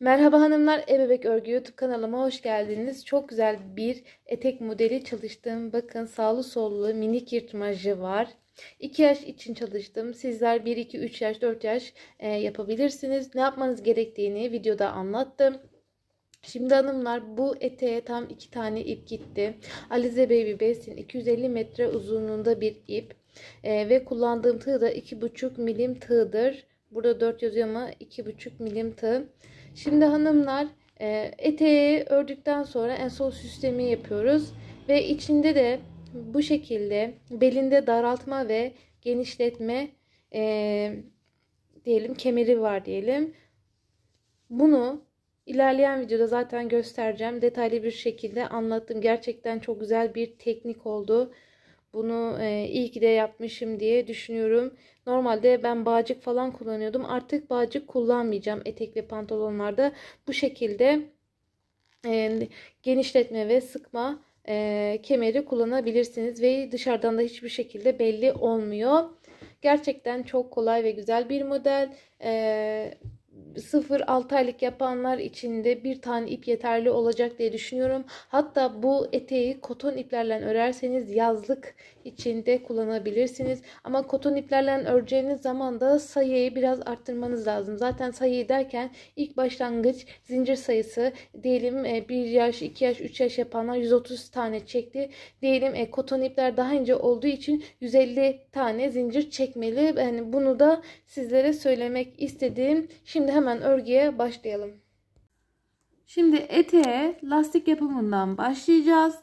Merhaba hanımlar, Ebebek Örgü YouTube kanalıma hoş geldiniz. Çok güzel bir etek modeli çalıştım. Bakın sağlı sollu minik yırtmacı var. 2 yaş için çalıştım. Sizler 1, 2, 3 yaş, 4 yaş e, yapabilirsiniz. Ne yapmanız gerektiğini videoda anlattım. Şimdi hanımlar bu eteğe tam 2 tane ip gitti. Alize Baby Best'in 250 metre uzunluğunda bir ip. E, ve kullandığım tığ da 2,5 milim tığdır. Burada 4 yazıyor ama 2,5 milim tığ. Şimdi hanımlar e, eteği ördükten sonra en son süslemi yapıyoruz. Ve içinde de bu şekilde belinde daraltma ve genişletme e, diyelim kemeri var diyelim. Bunu ilerleyen videoda zaten göstereceğim. Detaylı bir şekilde anlattım. Gerçekten çok güzel bir teknik oldu. Bunu e, iyi ki de yapmışım diye düşünüyorum. Normalde ben bağcık falan kullanıyordum. Artık bağcık kullanmayacağım etek ve pantolonlarda. Bu şekilde e, genişletme ve sıkma e, kemeri kullanabilirsiniz. Ve dışarıdan da hiçbir şekilde belli olmuyor. Gerçekten çok kolay ve güzel bir model. E, 0-6 aylık yapanlar için de bir tane ip yeterli olacak diye düşünüyorum. Hatta bu eteği koton iplerle örerseniz yazlık içinde kullanabilirsiniz. Ama koton iplerle öreceğiniz zaman da sayıyı biraz arttırmanız lazım. Zaten sayıyı derken ilk başlangıç zincir sayısı diyelim 1 e, yaş, 2 yaş, 3 yaş yapanlar 130 tane çekti. Diyelim e, koton ipler daha ince olduğu için 150 tane zincir çekmeli. Yani bunu da sizlere söylemek istediğim. Şimdi hemen örgüye başlayalım. Şimdi eteğe lastik yapımından başlayacağız.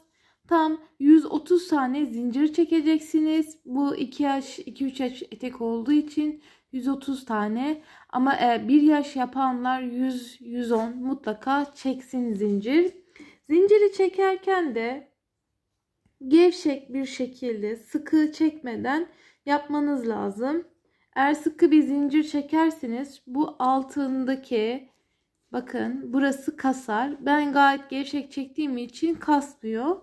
Tam 130 tane zincir çekeceksiniz. Bu 2 yaş 2-3 yaş etek olduğu için 130 tane ama e, 1 yaş yapanlar 100-110 mutlaka çeksin zincir. Zinciri çekerken de gevşek bir şekilde sıkı çekmeden yapmanız lazım. Eğer sıkı bir zincir çekerseniz bu altındaki bakın burası kasar. Ben gayet gevşek çektiğim için kasmıyor.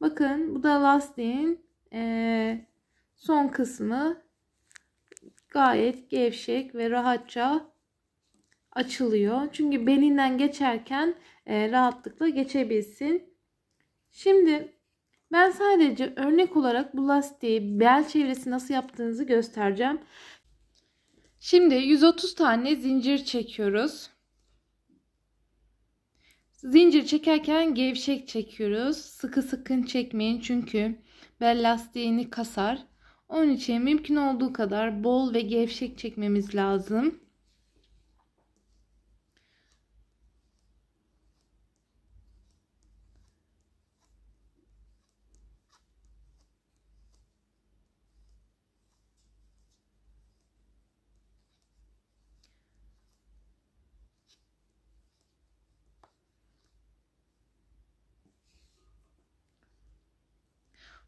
Bakın bu da lastiğin e, son kısmı gayet gevşek ve rahatça açılıyor. Çünkü belinden geçerken e, rahatlıkla geçebilsin. Şimdi ben sadece örnek olarak bu lastiği bel çevresi nasıl yaptığınızı göstereceğim. Şimdi 130 tane zincir çekiyoruz. Zincir çekerken gevşek çekiyoruz. Sıkı sıkın çekmeyin çünkü bel lastiğini kasar. Onun için mümkün olduğu kadar bol ve gevşek çekmemiz lazım.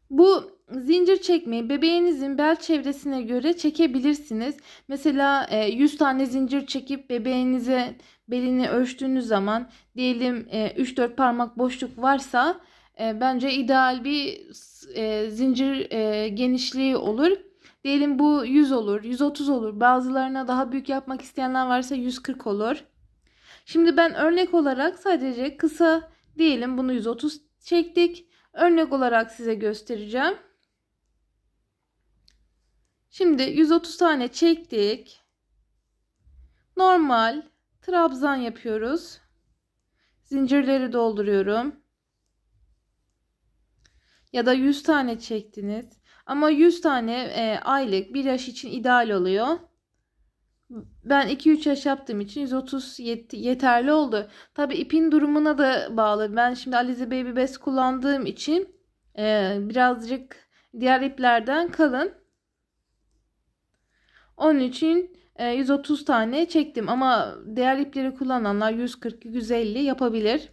Bu zincir çekmeyi bebeğinizin bel çevresine göre çekebilirsiniz. Mesela 100 e, tane zincir çekip bebeğinize belini ölçtüğünüz zaman diyelim 3-4 e, parmak boşluk varsa e, bence ideal bir zincir genişliği olur. Diyelim bu 100 olur, 130 olur. Bazılarına daha büyük yapmak isteyenler varsa 140 olur. Şimdi ben örnek olarak sadece kısa diyelim bunu 130 çektik. Örnek olarak size göstereceğim. Şimdi 130 tane çektik. Normal trabzan yapıyoruz. Zincirleri dolduruyorum. Ya da 100 tane çektiniz. Ama 100 tane e, aylık bir yaş için ideal oluyor ben 2-3 yaş yaptığım için 130 yet- yeterli oldu. Tabi ipin durumuna da bağlı. Ben şimdi Alize Baby Best kullandığım için e, birazcık diğer iplerden kalın. Onun için 130 e, tane çektim ama diğer ipleri kullananlar 140-150 yapabilir.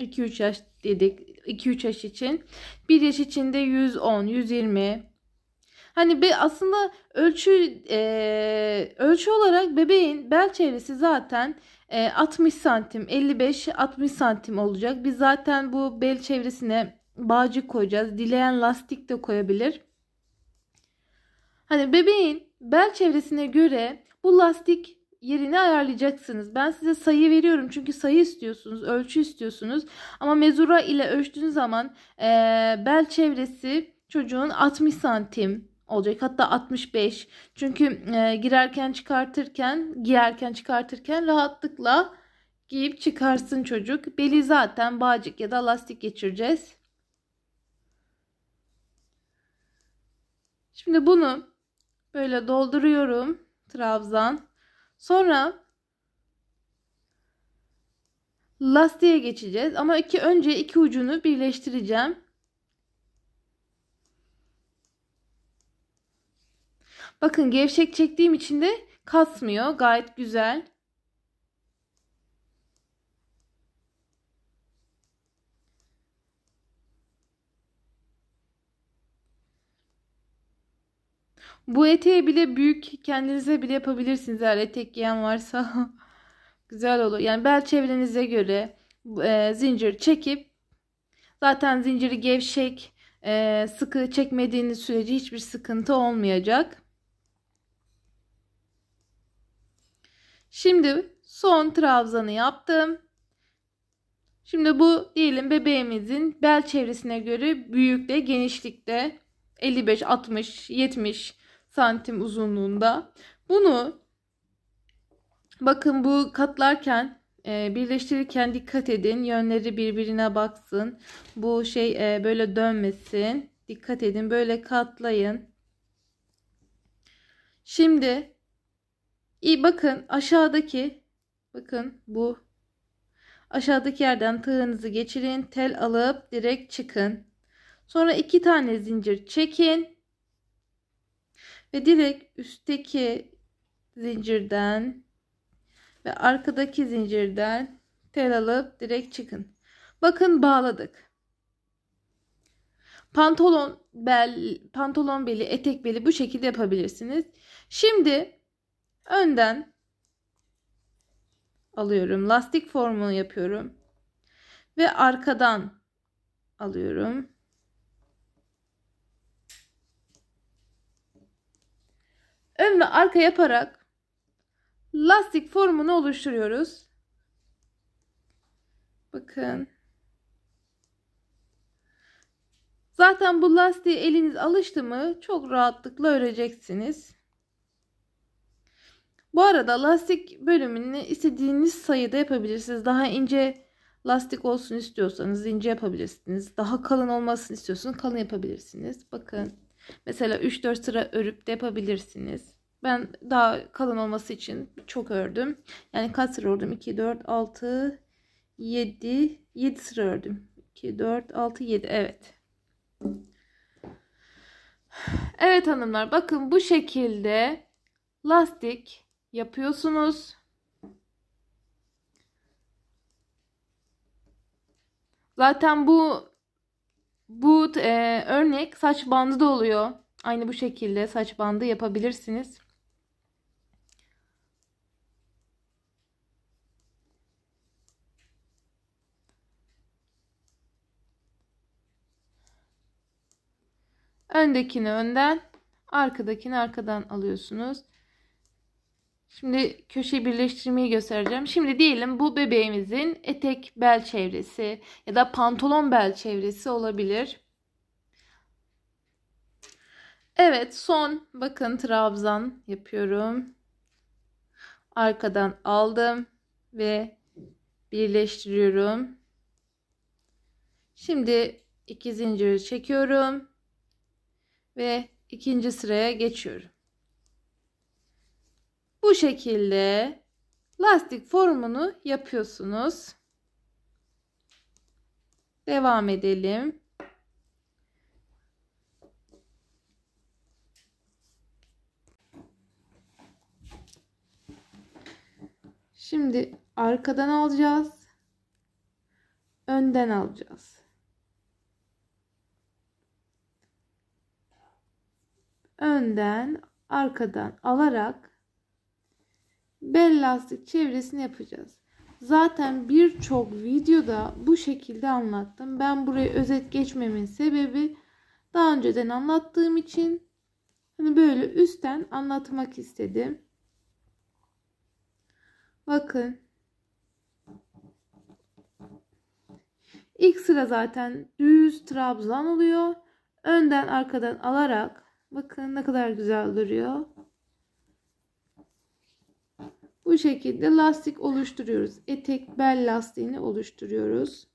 2-3 yaş dedik. 2-3 yaş için. 1 yaş için de 110, 120, Hani be, aslında ölçü e, ölçü olarak bebeğin bel çevresi zaten e, 60 santim 55-60 santim olacak. Biz zaten bu bel çevresine bağcık koyacağız. Dileyen lastik de koyabilir. Hani bebeğin bel çevresine göre bu lastik yerini ayarlayacaksınız. Ben size sayı veriyorum çünkü sayı istiyorsunuz, ölçü istiyorsunuz. Ama mezura ile ölçtüğün zaman e, bel çevresi çocuğun 60 santim, olacak. Hatta 65. Çünkü e, girerken çıkartırken, giyerken çıkartırken rahatlıkla giyip çıkarsın çocuk. Beli zaten bağcık ya da lastik geçireceğiz. Şimdi bunu böyle dolduruyorum trabzan. Sonra lastiğe geçeceğiz ama iki önce iki ucunu birleştireceğim. Bakın gevşek çektiğim için de kasmıyor. Gayet güzel. Bu eteği bile büyük kendinize bile yapabilirsiniz eğer etek giyen varsa. Güzel olur. Yani bel çevrenize göre e, zincir çekip zaten zinciri gevşek e, sıkı çekmediğiniz sürece hiçbir sıkıntı olmayacak. Şimdi son trabzanı yaptım. Şimdi bu diyelim bebeğimizin bel çevresine göre büyükte, genişlikte 55, 60, 70 santim uzunluğunda. Bunu bakın bu katlarken e, birleştirirken dikkat edin. Yönleri birbirine baksın. Bu şey e, böyle dönmesin. Dikkat edin. Böyle katlayın. Şimdi İyi bakın aşağıdaki bakın bu aşağıdaki yerden tığınızı geçirin tel alıp direkt çıkın. Sonra iki tane zincir çekin ve direkt üstteki zincirden ve arkadaki zincirden tel alıp direkt çıkın. Bakın bağladık. Pantolon bel, pantolon beli, etek beli bu şekilde yapabilirsiniz. Şimdi Önden alıyorum. Lastik formunu yapıyorum. Ve arkadan alıyorum. Ön ve arka yaparak lastik formunu oluşturuyoruz. Bakın. Zaten bu lastiği eliniz alıştı mı çok rahatlıkla öreceksiniz. Bu arada lastik bölümünü istediğiniz sayıda yapabilirsiniz. Daha ince lastik olsun istiyorsanız ince yapabilirsiniz. Daha kalın olmasını istiyorsanız kalın yapabilirsiniz. Bakın mesela 3-4 sıra örüp de yapabilirsiniz. Ben daha kalın olması için çok ördüm. Yani kaç sıra ördüm? 2, 4, 6, 7, 7 sıra ördüm. 2, 4, 6, 7 evet. Evet hanımlar bakın bu şekilde lastik yapıyorsunuz. Zaten bu bu e, örnek saç bandı da oluyor. Aynı bu şekilde saç bandı yapabilirsiniz. Öndekini önden, arkadakini arkadan alıyorsunuz. Şimdi köşe birleştirmeyi göstereceğim. Şimdi diyelim bu bebeğimizin etek bel çevresi ya da pantolon bel çevresi olabilir. Evet son bakın trabzan yapıyorum. Arkadan aldım ve birleştiriyorum. Şimdi iki zinciri çekiyorum ve ikinci sıraya geçiyorum. Bu şekilde lastik formunu yapıyorsunuz. Devam edelim. Şimdi arkadan alacağız. Önden alacağız. Önden arkadan alarak bel lastik çevresini yapacağız. Zaten birçok videoda bu şekilde anlattım. Ben buraya özet geçmemin sebebi daha önceden anlattığım için hani böyle üstten anlatmak istedim. Bakın. İlk sıra zaten düz trabzan oluyor. Önden arkadan alarak bakın ne kadar güzel duruyor. Bu şekilde lastik oluşturuyoruz. Etek bel lastiğini oluşturuyoruz.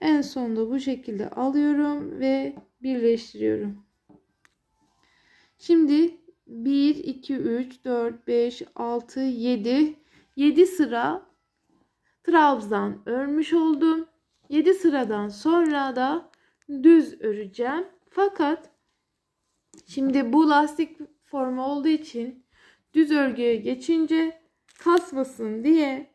En sonunda bu şekilde alıyorum ve birleştiriyorum. Şimdi 1, 2, 3, 4, 5, 6, 7, 7 sıra trabzan örmüş oldum. 7 sıradan sonra da düz öreceğim. Fakat şimdi bu lastik formu olduğu için düz örgüye geçince kasmasın diye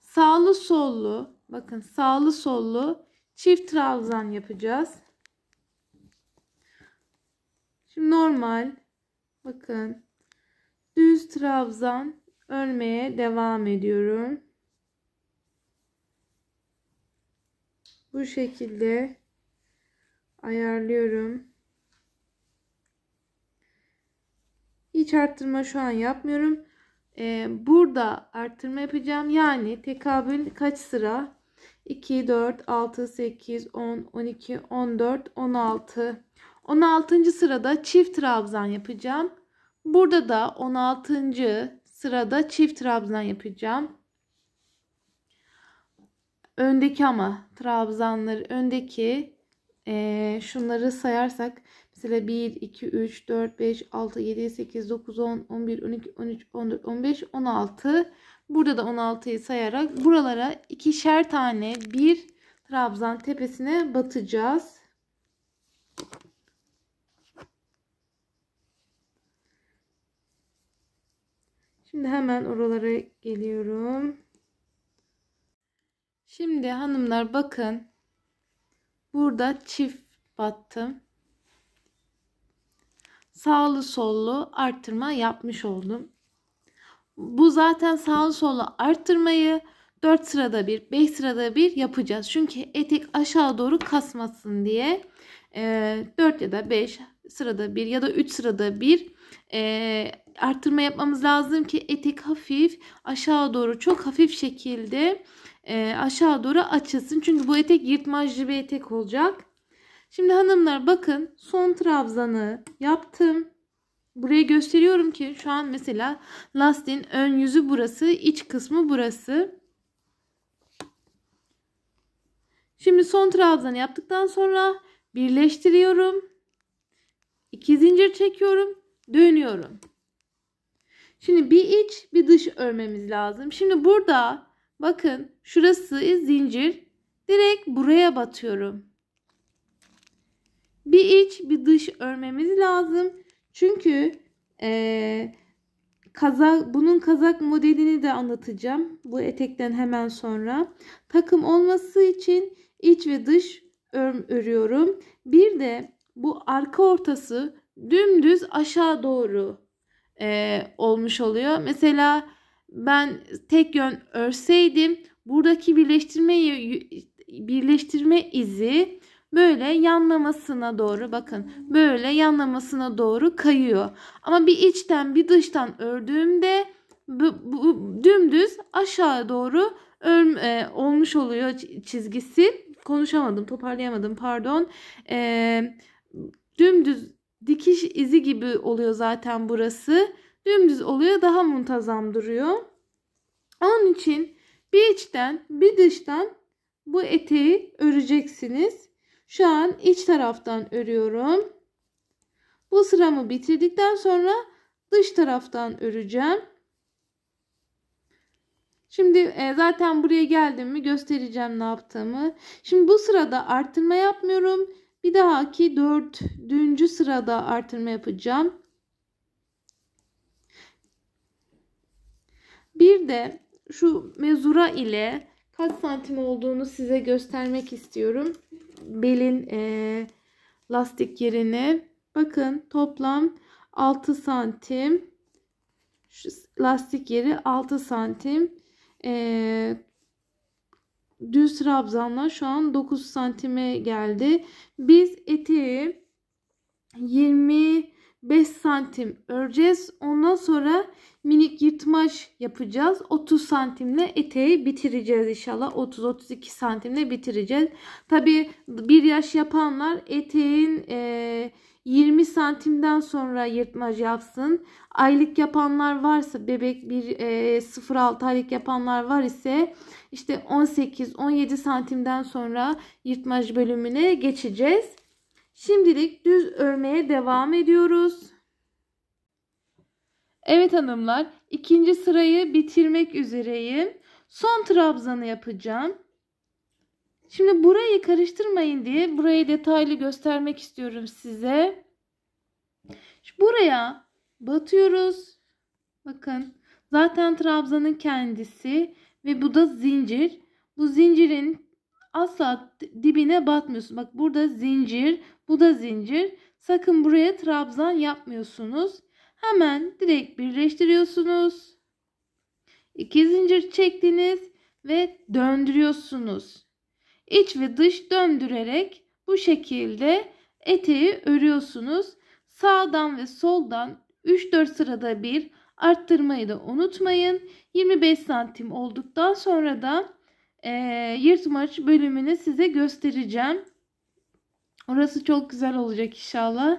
sağlı sollu bakın sağlı sollu çift trabzan yapacağız. Şimdi normal bakın düz trabzan örmeye devam ediyorum. Bu şekilde ayarlıyorum. hiç arttırma şu an yapmıyorum. Ee, burada arttırma yapacağım. Yani tekabül kaç sıra? 2, 4, 6, 8, 10, 12, 14, 16. 16. sırada çift trabzan yapacağım. Burada da 16. sırada çift trabzan yapacağım. Öndeki ama trabzanları öndeki e, şunları sayarsak Mesela 1, 2, 3, 4, 5, 6, 7, 8, 9, 10, 11, 12, 13, 14, 15, 16. Burada da 16'yı sayarak buralara ikişer tane bir trabzan tepesine batacağız. Şimdi hemen oralara geliyorum. Şimdi hanımlar bakın. Burada çift battım sağlı sollu arttırma yapmış oldum. Bu zaten sağlı sollu arttırmayı 4 sırada bir 5 sırada bir yapacağız. Çünkü etek aşağı doğru kasmasın diye 4 e, ya da 5 sırada bir ya da 3 sırada bir e, arttırma yapmamız lazım ki etek hafif aşağı doğru çok hafif şekilde e, aşağı doğru açılsın. Çünkü bu etek yırtmaclı bir etek olacak. Şimdi hanımlar bakın son trabzanı yaptım. Buraya gösteriyorum ki şu an mesela lastiğin ön yüzü burası, iç kısmı burası. Şimdi son trabzanı yaptıktan sonra birleştiriyorum. İki zincir çekiyorum, dönüyorum. Şimdi bir iç, bir dış örmemiz lazım. Şimdi burada bakın şurası zincir. Direkt buraya batıyorum bir iç bir dış örmemiz lazım. Çünkü e, kazak, bunun kazak modelini de anlatacağım. Bu etekten hemen sonra. Takım olması için iç ve dış örm örüyorum. Bir de bu arka ortası dümdüz aşağı doğru e, olmuş oluyor. Mesela ben tek yön örseydim buradaki birleştirme birleştirme izi böyle yanlamasına doğru bakın böyle yanlamasına doğru kayıyor. Ama bir içten bir dıştan ördüğümde bu, bu, dümdüz aşağı doğru ör, e, olmuş oluyor çizgisi. Konuşamadım toparlayamadım pardon. E, dümdüz dikiş izi gibi oluyor zaten burası. Dümdüz oluyor daha muntazam duruyor. Onun için bir içten bir dıştan bu eteği öreceksiniz. Şu an iç taraftan örüyorum. Bu sıramı bitirdikten sonra dış taraftan öreceğim. Şimdi e, zaten buraya geldim mi göstereceğim ne yaptığımı. Şimdi bu sırada artırma yapmıyorum. Bir dahaki dördüncü sırada artırma yapacağım. Bir de şu mezura ile kaç santim olduğunu size göstermek istiyorum. Belin e, lastik yerine bakın toplam 6 santim şu lastik yeri 6 santim e, düz trabzanla şu an 9 santime geldi. Biz eteği 25 santim öreceğiz. Ondan sonra minik yırtmaç yapacağız. 30 santimle eteği bitireceğiz inşallah. 30-32 santimle bitireceğiz. Tabi bir yaş yapanlar eteğin e, 20 santimden sonra yırtmaç yapsın. Aylık yapanlar varsa bebek bir e, 0-6 aylık yapanlar var ise işte 18-17 santimden sonra yırtmaç bölümüne geçeceğiz. Şimdilik düz örmeye devam ediyoruz. Evet hanımlar ikinci sırayı bitirmek üzereyim. Son trabzanı yapacağım. Şimdi burayı karıştırmayın diye burayı detaylı göstermek istiyorum size. Şimdi buraya batıyoruz. Bakın zaten trabzanın kendisi ve bu da zincir. Bu zincirin asla dibine batmıyorsun. Bak burada zincir, bu da zincir. Sakın buraya trabzan yapmıyorsunuz hemen direkt birleştiriyorsunuz. 2 zincir çektiniz ve döndürüyorsunuz. İç ve dış döndürerek bu şekilde eteği örüyorsunuz. Sağdan ve soldan 3-4 sırada bir arttırmayı da unutmayın. 25 santim olduktan sonra da e, yırtmaç bölümünü size göstereceğim. Orası çok güzel olacak inşallah.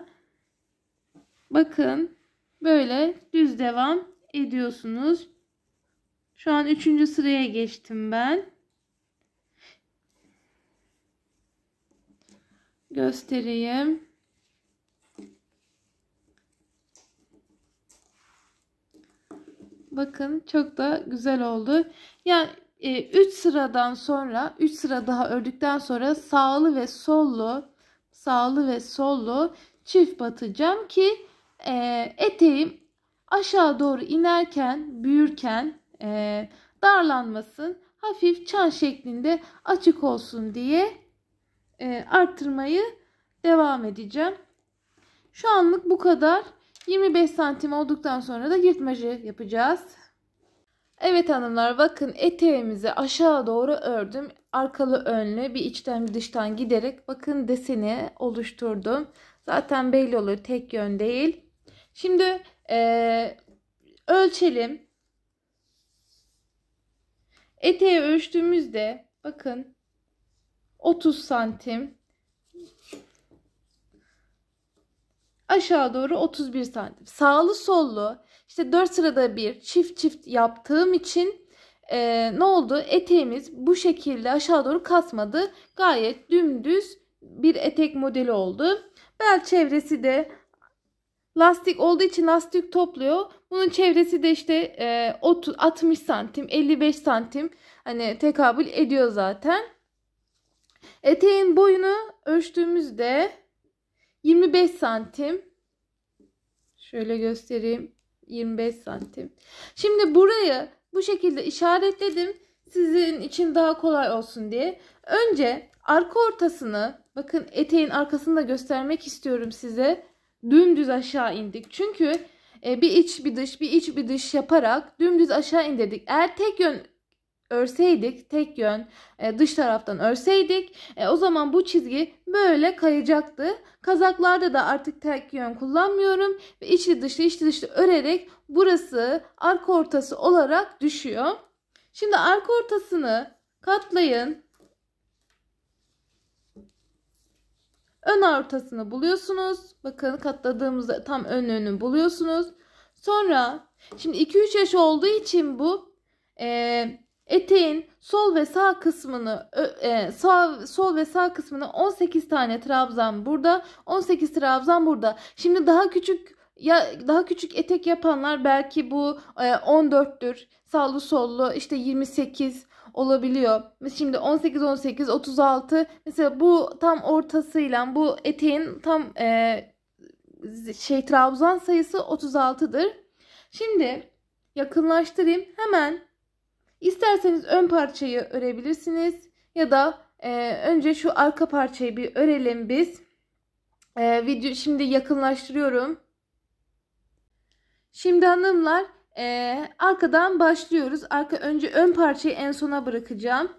Bakın Böyle düz devam ediyorsunuz. Şu an 3. sıraya geçtim ben. Göstereyim. Bakın çok da güzel oldu. Yani 3 e, sıradan sonra 3 sıra daha ördükten sonra sağlı ve sollu sağlı ve sollu çift batacağım ki e, eteğim aşağı doğru inerken, büyürken e, darlanmasın. Hafif çan şeklinde açık olsun diye e, arttırmayı devam edeceğim. Şu anlık bu kadar. 25 santim olduktan sonra da yırtmacı yapacağız. Evet hanımlar bakın eteğimizi aşağı doğru ördüm. Arkalı önlü bir içten bir dıştan giderek bakın deseni oluşturdum. Zaten belli olur tek yön değil. Şimdi e, ölçelim. Eteği ölçtüğümüzde bakın 30 santim aşağı doğru 31 santim. Sağlı sollu işte 4 sırada bir çift çift yaptığım için e, ne oldu? Eteğimiz bu şekilde aşağı doğru kasmadı. Gayet dümdüz bir etek modeli oldu. Bel çevresi de Lastik olduğu için lastik topluyor. Bunun çevresi de işte e, 60 santim, 55 santim hani tekabül ediyor zaten. Eteğin boyunu ölçtüğümüzde 25 santim. Şöyle göstereyim. 25 santim. Şimdi burayı bu şekilde işaretledim. Sizin için daha kolay olsun diye. Önce arka ortasını bakın eteğin arkasını da göstermek istiyorum size dümdüz aşağı indik. Çünkü e, bir iç bir dış bir iç bir dış yaparak dümdüz aşağı indirdik. Eğer tek yön örseydik tek yön e, dış taraftan örseydik e, o zaman bu çizgi böyle kayacaktı. Kazaklarda da artık tek yön kullanmıyorum ve içli dışlı içli dışlı örerek burası arka ortası olarak düşüyor. Şimdi arka ortasını katlayın. Ön ortasını buluyorsunuz. Bakın katladığımızda tam ön önü buluyorsunuz. Sonra şimdi 2-3 yaş olduğu için bu e, eteğin sol ve sağ kısmını e, sağ sol ve sağ kısmını 18 tane trabzan burada, 18 trabzan burada. Şimdi daha küçük ya daha küçük etek yapanlar belki bu e, 14'tür. Sağlı sollu işte 28 olabiliyor. Şimdi 18 18 36 mesela bu tam ortasıyla bu eteğin tam e, şey trabzan sayısı 36'dır. Şimdi yakınlaştırayım. Hemen isterseniz ön parçayı örebilirsiniz ya da e, önce şu arka parçayı bir örelim biz. E, video şimdi yakınlaştırıyorum. Şimdi hanımlar ee, arkadan başlıyoruz. Arka önce ön parçayı en sona bırakacağım.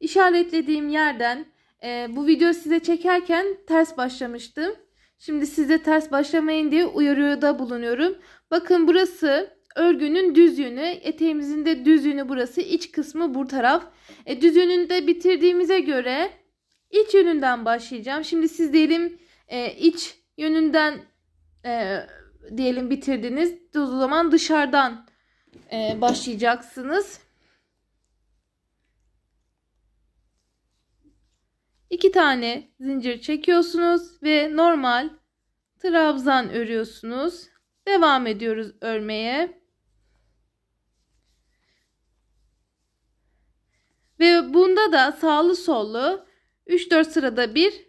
İşaretlediğim yerden e, bu videoyu size çekerken ters başlamıştım. Şimdi size ters başlamayın diye uyarıyor da bulunuyorum. Bakın burası örgünün düz yönü, eteğimizin de düz yönü burası, iç kısmı bu taraf. E, düz yönünü de bitirdiğimize göre iç yönünden başlayacağım. Şimdi siz diyelim e, iç yönünden e, diyelim bitirdiniz. O zaman dışarıdan e, başlayacaksınız. İki tane zincir çekiyorsunuz ve normal trabzan örüyorsunuz. Devam ediyoruz örmeye. Ve bunda da sağlı sollu 3-4 sırada bir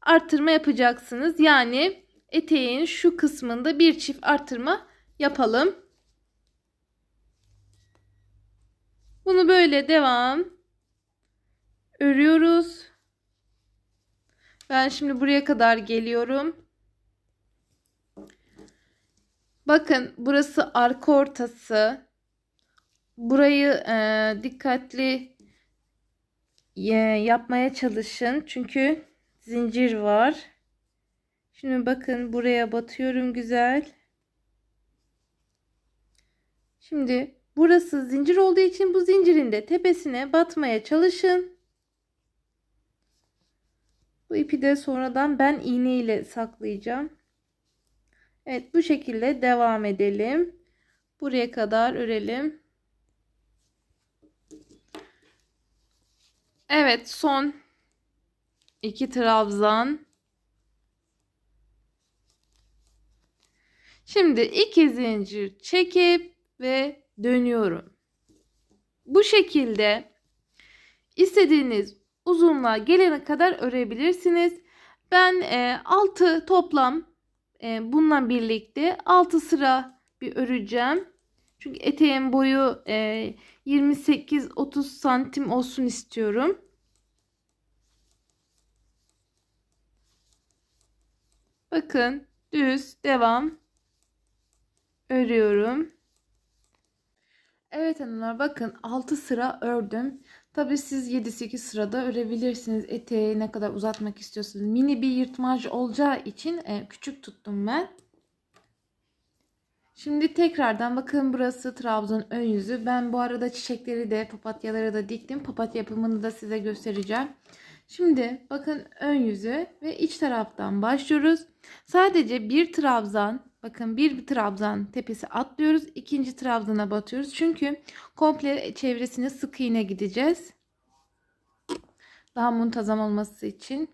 arttırma yapacaksınız. Yani eteğin şu kısmında bir çift artırma yapalım. Bunu böyle devam örüyoruz. Ben şimdi buraya kadar geliyorum. Bakın burası arka ortası. Burayı e, dikkatli e, yapmaya çalışın. Çünkü zincir var. Şimdi bakın buraya batıyorum güzel. Şimdi burası zincir olduğu için bu zincirin de tepesine batmaya çalışın. Bu ipi de sonradan ben iğne ile saklayacağım. Evet bu şekilde devam edelim. Buraya kadar örelim. Evet son iki trabzan Şimdi iki zincir çekip ve dönüyorum. Bu şekilde istediğiniz uzunluğa gelene kadar örebilirsiniz. Ben e, toplam e, bununla birlikte 6 sıra bir öreceğim. Çünkü eteğin boyu e, 28-30 santim olsun istiyorum. Bakın düz devam örüyorum. Evet hanımlar bakın 6 sıra ördüm. Tabi siz 7-8 sırada örebilirsiniz. Eteği ne kadar uzatmak istiyorsunuz. Mini bir yırtmacı olacağı için e, küçük tuttum ben. Şimdi tekrardan bakın burası Trabzon ön yüzü. Ben bu arada çiçekleri de papatyaları da diktim. Papatya yapımını da size göstereceğim. Şimdi bakın ön yüzü ve iç taraftan başlıyoruz. Sadece bir trabzan Bakın bir trabzan tepesi atlıyoruz. ikinci trabzana batıyoruz. Çünkü komple çevresine sık iğne gideceğiz. Daha muntazam olması için.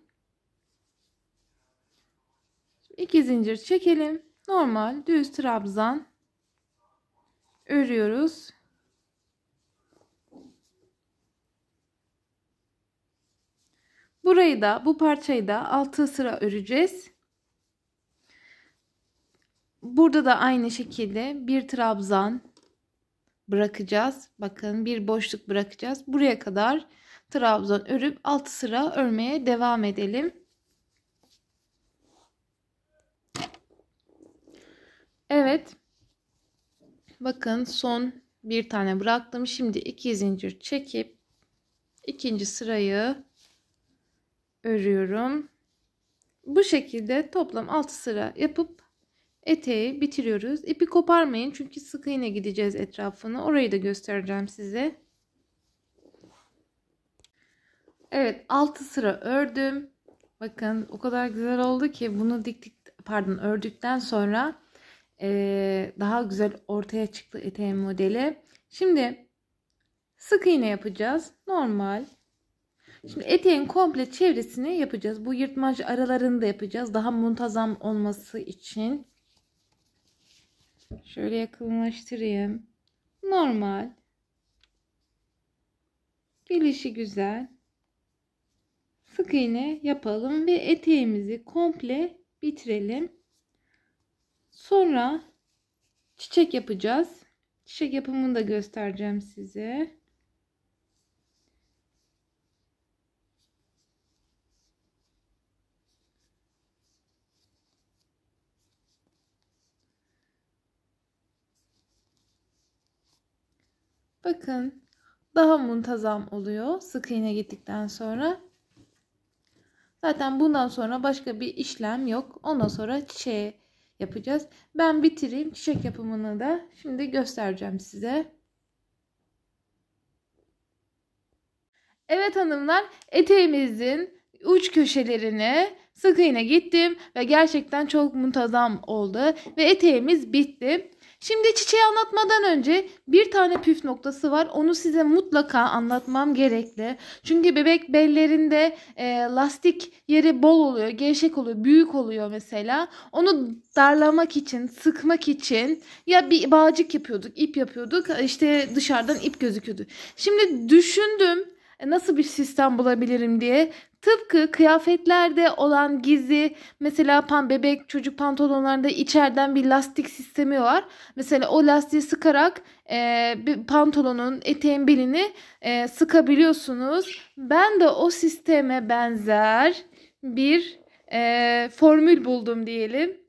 iki zincir çekelim. Normal düz trabzan örüyoruz. Burayı da bu parçayı da altı sıra öreceğiz. Burada da aynı şekilde bir trabzan bırakacağız. Bakın bir boşluk bırakacağız. Buraya kadar trabzan örüp alt sıra örmeye devam edelim. Evet. Bakın son bir tane bıraktım. Şimdi iki zincir çekip ikinci sırayı örüyorum. Bu şekilde toplam 6 sıra yapıp eteği bitiriyoruz. İpi koparmayın çünkü sık iğne gideceğiz etrafını. Orayı da göstereceğim size. Evet 6 sıra ördüm. Bakın o kadar güzel oldu ki bunu diktik pardon ördükten sonra ee, daha güzel ortaya çıktı eteğin modeli. Şimdi sık iğne yapacağız. Normal. Şimdi eteğin komple çevresini yapacağız. Bu yırtmacı aralarını da yapacağız. Daha muntazam olması için. Şöyle yakınlaştırayım. Normal. Gelişi güzel. Sık iğne yapalım ve eteğimizi komple bitirelim. Sonra çiçek yapacağız. Çiçek yapımını da göstereceğim size. Bakın daha muntazam oluyor sık iğne gittikten sonra. Zaten bundan sonra başka bir işlem yok. Ondan sonra çiçeğe yapacağız. Ben bitireyim çiçek yapımını da şimdi göstereceğim size. Evet hanımlar eteğimizin uç köşelerini sık iğne gittim ve gerçekten çok muntazam oldu ve eteğimiz bitti. Şimdi çiçeği anlatmadan önce bir tane püf noktası var. Onu size mutlaka anlatmam gerekli. Çünkü bebek bellerinde e, lastik yeri bol oluyor, gevşek oluyor, büyük oluyor mesela. Onu darlamak için, sıkmak için ya bir bağcık yapıyorduk, ip yapıyorduk. İşte dışarıdan ip gözüküyordu. Şimdi düşündüm e, nasıl bir sistem bulabilirim diye Tıpkı kıyafetlerde olan gizli mesela pan bebek çocuk pantolonlarında içeriden bir lastik sistemi var. Mesela o lastiği sıkarak e, bir pantolonun eteğin belini e, sıkabiliyorsunuz. Ben de o sisteme benzer bir e, formül buldum diyelim.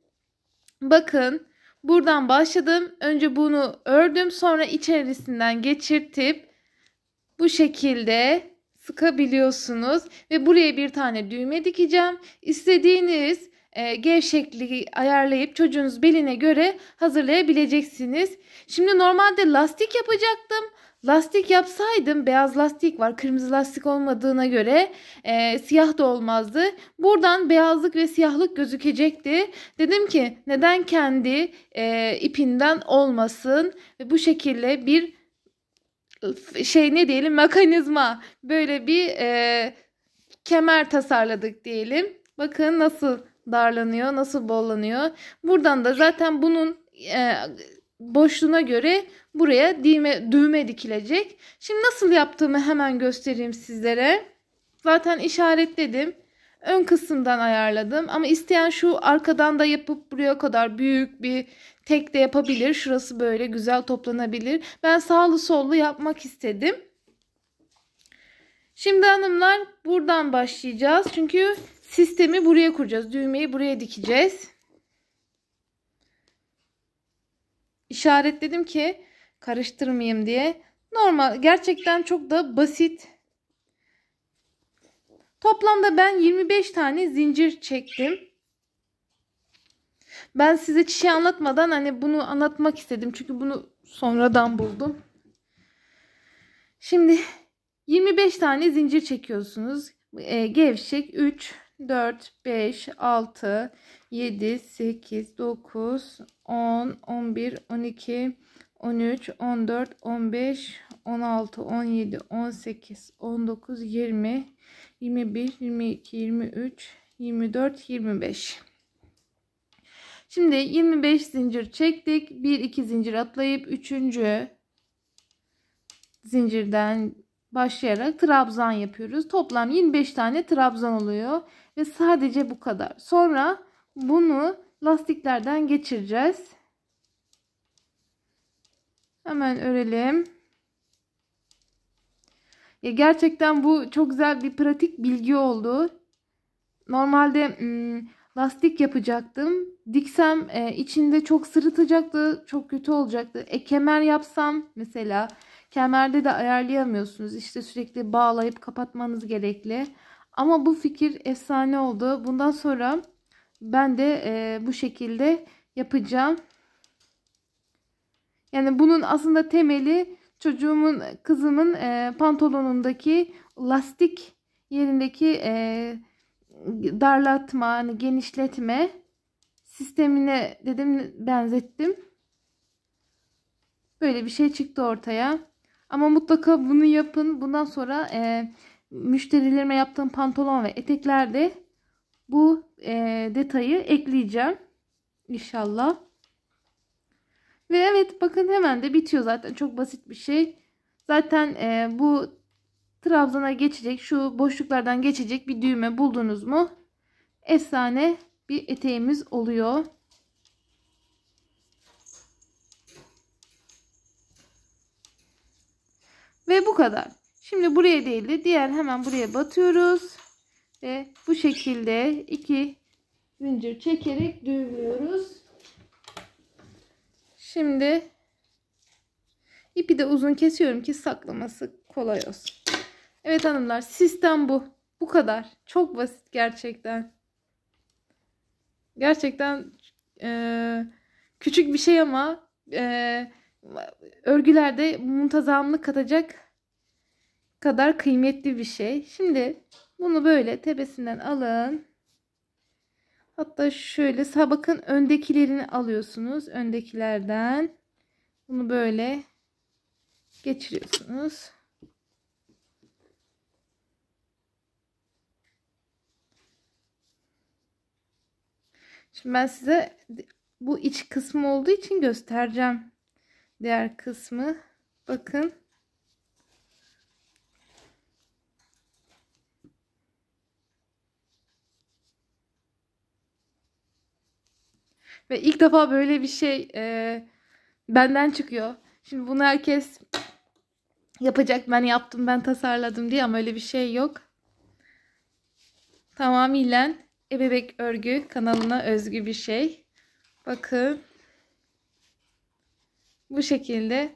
Bakın buradan başladım. Önce bunu ördüm sonra içerisinden geçirtip bu şekilde sıkabiliyorsunuz ve buraya bir tane düğme dikeceğim. İstediğiniz e, gevşekliği ayarlayıp çocuğunuz beline göre hazırlayabileceksiniz. Şimdi normalde lastik yapacaktım. Lastik yapsaydım beyaz lastik var kırmızı lastik olmadığına göre e, siyah da olmazdı. Buradan beyazlık ve siyahlık gözükecekti. Dedim ki neden kendi e, ipinden olmasın ve bu şekilde bir şey ne diyelim mekanizma böyle bir e, kemer tasarladık diyelim. Bakın nasıl darlanıyor, nasıl bollanıyor. Buradan da zaten bunun e, boşluğuna göre buraya düğme, düğme dikilecek. Şimdi nasıl yaptığımı hemen göstereyim sizlere. Zaten işaretledim. Ön kısımdan ayarladım ama isteyen şu arkadan da yapıp buraya kadar büyük bir tek de yapabilir. Şurası böyle güzel toplanabilir. Ben sağlı sollu yapmak istedim. Şimdi hanımlar buradan başlayacağız. Çünkü sistemi buraya kuracağız. Düğmeyi buraya dikeceğiz. İşaretledim ki karıştırmayayım diye. Normal gerçekten çok da basit. Toplamda ben 25 tane zincir çektim. Ben size çiçeği şey anlatmadan hani bunu anlatmak istedim. Çünkü bunu sonradan buldum. Şimdi 25 tane zincir çekiyorsunuz. E, gevşek 3, 4, 5, 6, 7, 8, 9, 10, 11, 12, 13, 14, 15, 16, 17, 18, 19, 20, 21, 22, 23, 24, 25. Şimdi 25 zincir çektik. 1 2 zincir atlayıp 3. zincirden başlayarak trabzan yapıyoruz. Toplam 25 tane trabzan oluyor ve sadece bu kadar. Sonra bunu lastiklerden geçireceğiz. Hemen örelim. Ya gerçekten bu çok güzel bir pratik bilgi oldu. Normalde hmm, lastik yapacaktım. Diksem e, içinde çok sırıtacaktı, çok kötü olacaktı. E kemer yapsam mesela kemerde de ayarlayamıyorsunuz. İşte sürekli bağlayıp kapatmanız gerekli. Ama bu fikir efsane oldu. Bundan sonra ben de e, bu şekilde yapacağım. Yani bunun aslında temeli çocuğumun, kızımın e, pantolonundaki lastik yerindeki e, darlatma, hani genişletme sistemine dedim benzettim. Böyle bir şey çıktı ortaya. Ama mutlaka bunu yapın. Bundan sonra e, müşterilerime yaptığım pantolon ve eteklerde bu e, detayı ekleyeceğim. İnşallah. Ve evet bakın hemen de bitiyor zaten. Çok basit bir şey. Zaten e, bu trabzana geçecek şu boşluklardan geçecek bir düğme buldunuz mu? Efsane bir eteğimiz oluyor. Ve bu kadar. Şimdi buraya değil de diğer hemen buraya batıyoruz. Ve bu şekilde iki zincir çekerek düğümlüyoruz. Şimdi ipi de uzun kesiyorum ki saklaması kolay olsun. Evet hanımlar sistem bu. Bu kadar. Çok basit gerçekten. Gerçekten e, küçük bir şey ama e, örgülerde muntazamlık katacak kadar kıymetli bir şey. Şimdi bunu böyle tepesinden alın. Hatta şöyle sağ bakın öndekilerini alıyorsunuz. Öndekilerden bunu böyle geçiriyorsunuz. Şimdi ben size bu iç kısmı olduğu için göstereceğim. Diğer kısmı. Bakın. Ve ilk defa böyle bir şey e, benden çıkıyor. Şimdi bunu herkes yapacak ben yaptım ben tasarladım diye ama öyle bir şey yok. Tamamıyla Ebebek örgü kanalına özgü bir şey. Bakın. Bu şekilde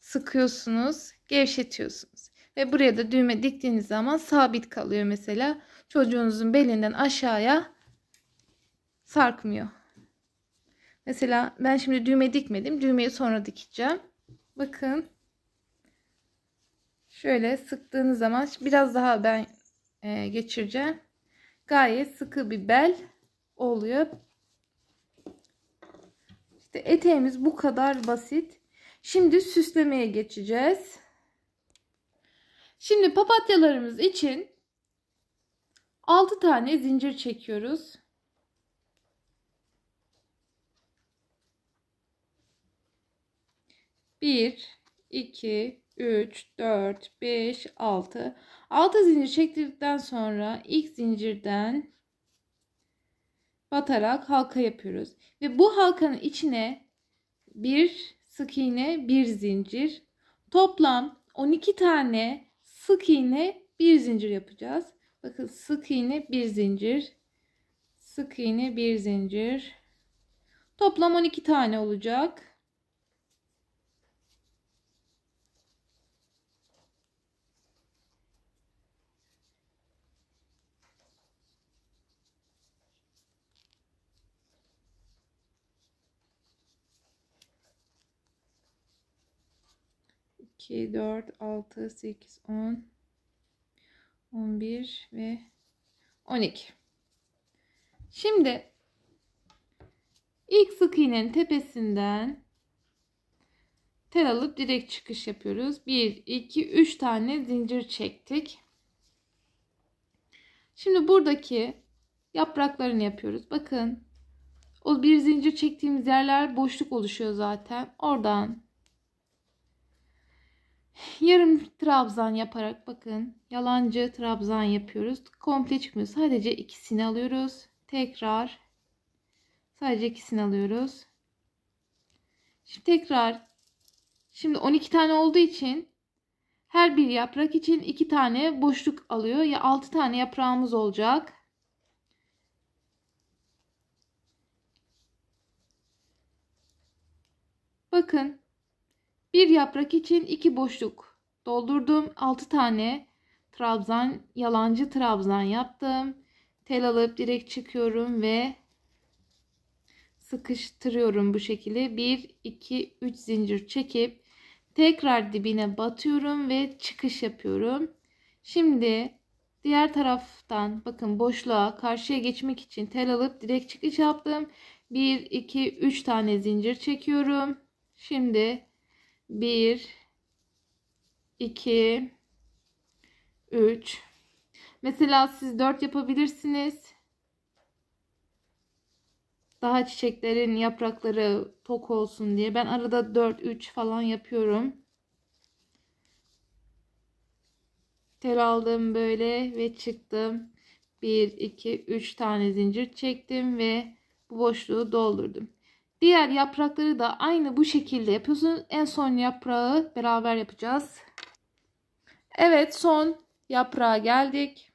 sıkıyorsunuz, gevşetiyorsunuz. Ve buraya da düğme diktiğiniz zaman sabit kalıyor mesela. Çocuğunuzun belinden aşağıya sarkmıyor. Mesela ben şimdi düğme dikmedim. Düğmeyi sonra dikeceğim. Bakın. Şöyle sıktığınız zaman biraz daha ben e, geçireceğim. Gayet sıkı bir bel oluyor. İşte eteğimiz bu kadar basit. Şimdi süslemeye geçeceğiz. Şimdi papatyalarımız için 6 tane zincir çekiyoruz. Bir, iki, 3, 4, 5, 6. 6 zincir çektirdikten sonra ilk zincirden batarak halka yapıyoruz. Ve bu halkanın içine bir sık iğne, bir zincir. Toplam 12 tane sık iğne, bir zincir yapacağız. Bakın sık iğne, bir zincir. Sık iğne, bir zincir. Toplam 12 tane olacak. 2, 4, 6, 8, 10, 11 ve 12. Şimdi ilk sık iğnenin tepesinden tel alıp direkt çıkış yapıyoruz. 1, 2, 3 tane zincir çektik. Şimdi buradaki yapraklarını yapıyoruz. Bakın o bir zincir çektiğimiz yerler boşluk oluşuyor zaten. Oradan yarım trabzan yaparak bakın yalancı trabzan yapıyoruz. Komple çıkmıyor. Sadece ikisini alıyoruz. Tekrar sadece ikisini alıyoruz. Şimdi tekrar şimdi 12 tane olduğu için her bir yaprak için iki tane boşluk alıyor. Ya altı tane yaprağımız olacak. Bakın bir yaprak için iki boşluk doldurdum. Altı tane trabzan, yalancı trabzan yaptım. Tel alıp direkt çıkıyorum ve sıkıştırıyorum bu şekilde. Bir, iki, üç zincir çekip tekrar dibine batıyorum ve çıkış yapıyorum. Şimdi diğer taraftan bakın boşluğa karşıya geçmek için tel alıp direkt çıkış yaptım. Bir, iki, üç tane zincir çekiyorum. Şimdi 1 2 3 Mesela siz 4 yapabilirsiniz. Daha çiçeklerin yaprakları tok olsun diye. Ben arada 4 3 falan yapıyorum. Tel aldım böyle ve çıktım. 1 2 3 tane zincir çektim ve bu boşluğu doldurdum. Diğer yaprakları da aynı bu şekilde yapıyorsunuz. En son yaprağı beraber yapacağız. Evet son yaprağa geldik.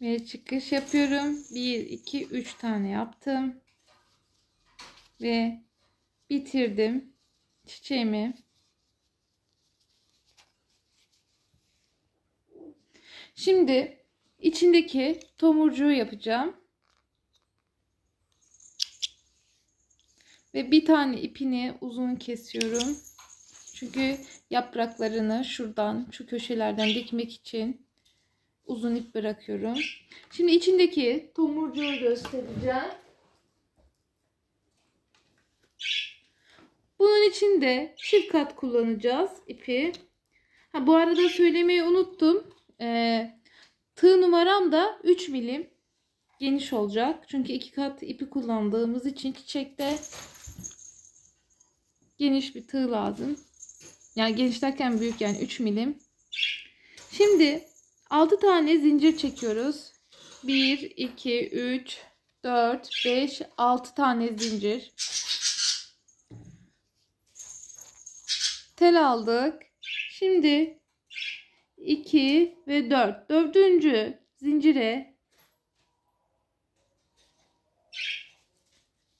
Ve çıkış yapıyorum. 1, 2, 3 tane yaptım. Ve bitirdim çiçeğimi. Şimdi içindeki tomurcuğu yapacağım. Ve bir tane ipini uzun kesiyorum. Çünkü yapraklarını şuradan şu köşelerden dikmek için uzun ip bırakıyorum. Şimdi içindeki tomurcuğu göstereceğim. Bunun için de çift kat kullanacağız ipi. Ha, bu arada söylemeyi unuttum. Ee, tığ numaram da 3 milim geniş olacak. Çünkü iki kat ipi kullandığımız için çiçekte geniş bir tığ lazım. Yani geniş derken büyük yani 3 milim. Şimdi 6 tane zincir çekiyoruz. 1, 2, 3, 4, 5, 6 tane zincir. Tel aldık. Şimdi 2 ve 4. Dördüncü zincire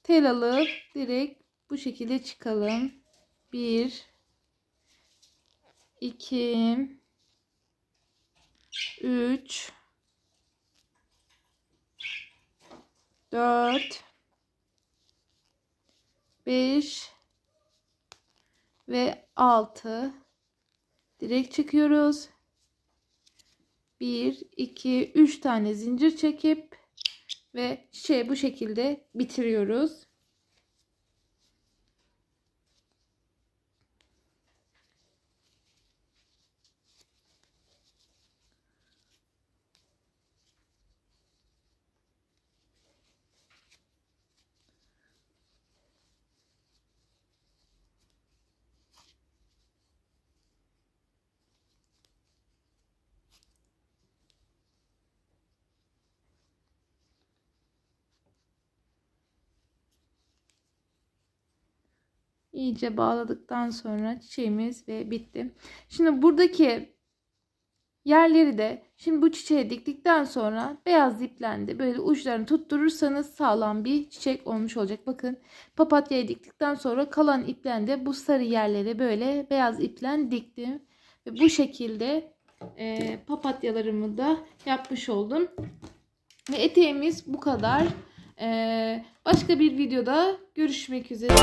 tel alıp direkt bu şekilde çıkalım. 1 2 3 4 5 ve 6 direkt çıkıyoruz. 1 2 3 tane zincir çekip ve şey bu şekilde bitiriyoruz. iyice bağladıktan sonra çiçeğimiz ve bitti. Şimdi buradaki yerleri de şimdi bu çiçeğe diktikten sonra beyaz diplendi. Böyle uçlarını tutturursanız sağlam bir çiçek olmuş olacak. Bakın papatyayı diktikten sonra kalan iplendi bu sarı yerleri böyle beyaz iplen diktim. Ve bu şekilde e, papatyalarımı da yapmış oldum. Ve eteğimiz bu kadar. Eee Başka bir videoda görüşmek üzere.